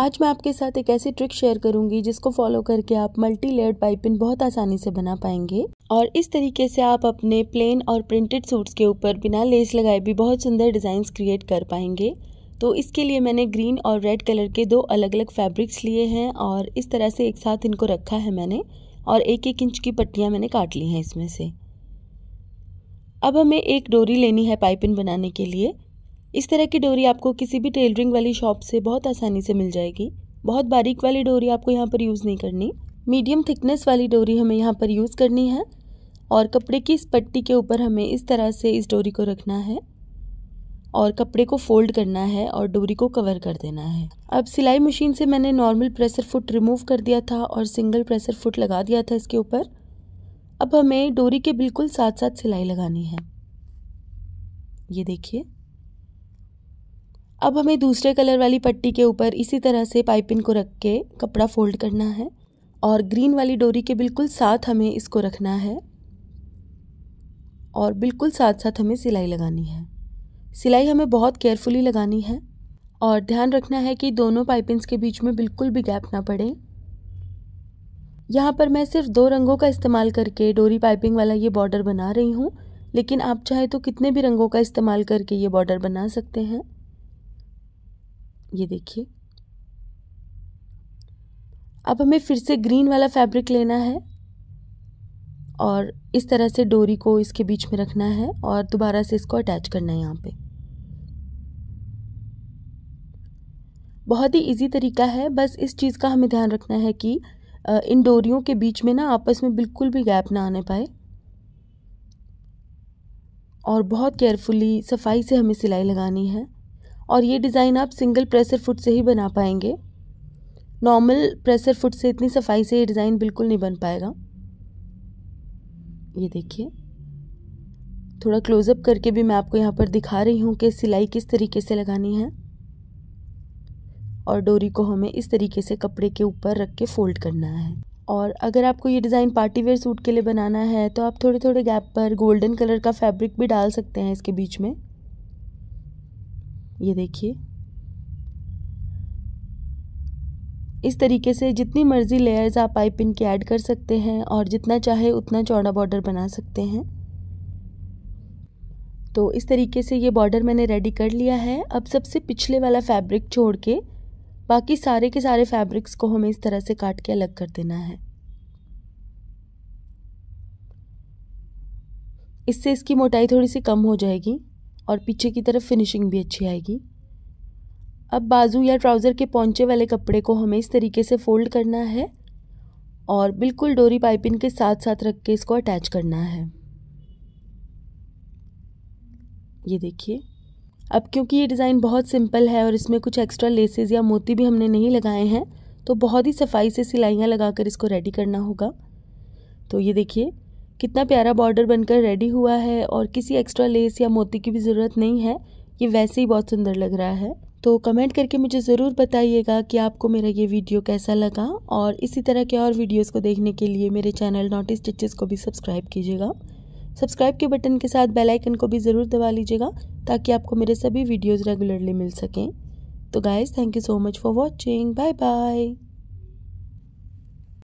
आज मैं आपके साथ एक ऐसी ट्रिक शेयर करूंगी जिसको फॉलो करके आप मल्टी लेयर्ड पाइपिंग बहुत आसानी से बना पाएंगे और इस तरीके से आप अपने प्लेन और प्रिंटेड सूट्स के ऊपर बिना लेस लगाए भी बहुत सुंदर डिजाइन क्रिएट कर पाएंगे तो इसके लिए मैंने ग्रीन और रेड कलर के दो अलग अलग फैब्रिक्स लिए हैं और इस तरह से एक साथ इनको रखा है मैंने और एक एक इंच की पट्टियाँ मैंने काट ली हैं इसमें से अब हमें एक डोरी लेनी है पाइपिंग बनाने के लिए इस तरह की डोरी आपको किसी भी टेलरिंग वाली शॉप से बहुत आसानी से मिल जाएगी बहुत बारीक वाली डोरी आपको यहाँ पर यूज़ नहीं करनी मीडियम थिकनेस वाली डोरी हमें यहाँ पर यूज़ करनी है और कपड़े की इस पट्टी के ऊपर हमें इस तरह से इस डोरी को रखना है और कपड़े को फोल्ड करना है और डोरी को कवर कर देना है अब सिलाई मशीन से मैंने नॉर्मल प्रेशर फुट रिमूव कर दिया था और सिंगल प्रेशर फुट लगा दिया था इसके ऊपर अब हमें डोरी के बिल्कुल साथ साथ सिलाई लगानी है ये देखिए अब हमें दूसरे कलर वाली पट्टी के ऊपर इसी तरह से पाइपिंग को रख के कपड़ा फोल्ड करना है और ग्रीन वाली डोरी के बिल्कुल साथ हमें इसको रखना है और बिल्कुल साथ साथ हमें सिलाई लगानी है सिलाई हमें बहुत केयरफुली लगानी है और ध्यान रखना है कि दोनों पाइपिंग्स के बीच में बिल्कुल भी गैप ना पड़े यहाँ पर मैं सिर्फ दो रंगों का इस्तेमाल करके डोरी पाइपिंग वाला ये बॉर्डर बना रही हूँ लेकिन आप चाहे तो कितने भी रंगों का इस्तेमाल करके ये बॉर्डर बना सकते हैं ये देखिए अब हमें फिर से ग्रीन वाला फैब्रिक लेना है और इस तरह से डोरी को इसके बीच में रखना है और दोबारा से इसको अटैच करना है यहाँ पे बहुत ही इजी तरीका है बस इस चीज़ का हमें ध्यान रखना है कि इन डोरियों के बीच में ना आपस में बिल्कुल भी गैप ना आने पाए और बहुत केयरफुली सफाई से हमें सिलाई लगानी है और ये डिज़ाइन आप सिंगल प्रेसर फुट से ही बना पाएंगे नॉर्मल प्रेसर फुट से इतनी सफाई से ये डिज़ाइन बिल्कुल नहीं बन पाएगा ये देखिए थोड़ा क्लोज़अप करके भी मैं आपको यहाँ पर दिखा रही हूँ कि सिलाई किस तरीके से लगानी है और डोरी को हमें इस तरीके से कपड़े के ऊपर रख के फोल्ड करना है और अगर आपको ये डिज़ाइन पार्टी वेयर सूट के लिए बनाना है तो आप थोड़े थोड़े गैप पर गोल्डन कलर का फैब्रिक भी डाल सकते हैं इसके बीच में ये देखिए इस तरीके से जितनी मर्ज़ी लेयर्स आप पाइप के ऐड कर सकते हैं और जितना चाहे उतना चौड़ा बॉर्डर बना सकते हैं तो इस तरीके से ये बॉर्डर मैंने रेडी कर लिया है अब सबसे पिछले वाला फैब्रिक छोड़ के बाकी सारे के सारे फैब्रिक्स को हमें इस तरह से काट के अलग कर देना है इससे इसकी मोटाई थोड़ी सी कम हो जाएगी और पीछे की तरफ फिनिशिंग भी अच्छी आएगी अब बाजू या ट्राउज़र के पौंचे वाले कपड़े को हमें इस तरीके से फोल्ड करना है और बिल्कुल डोरी पाइपिंग के साथ साथ रख के इसको अटैच करना है ये देखिए अब क्योंकि ये डिज़ाइन बहुत सिंपल है और इसमें कुछ एक्स्ट्रा लेसेस या मोती भी हमने नहीं लगाए हैं तो बहुत ही सफाई से सिलाइयाँ लगाकर इसको रेडी करना होगा तो ये देखिए कितना प्यारा बॉर्डर बनकर रेडी हुआ है और किसी एक्स्ट्रा लेस या मोती की भी ज़रूरत नहीं है ये वैसे ही बहुत सुंदर लग रहा है तो कमेंट करके मुझे ज़रूर बताइएगा कि आपको मेरा ये वीडियो कैसा लगा और इसी तरह के और वीडियोस को देखने के लिए मेरे चैनल नॉट स्टिचेस को भी सब्सक्राइब कीजिएगा सब्सक्राइब के बटन के साथ बेल आइकन को भी ज़रूर दबा लीजिएगा ताकि आपको मेरे सभी वीडियोस रेगुलरली मिल सकें तो guys thank you so much for watching bye bye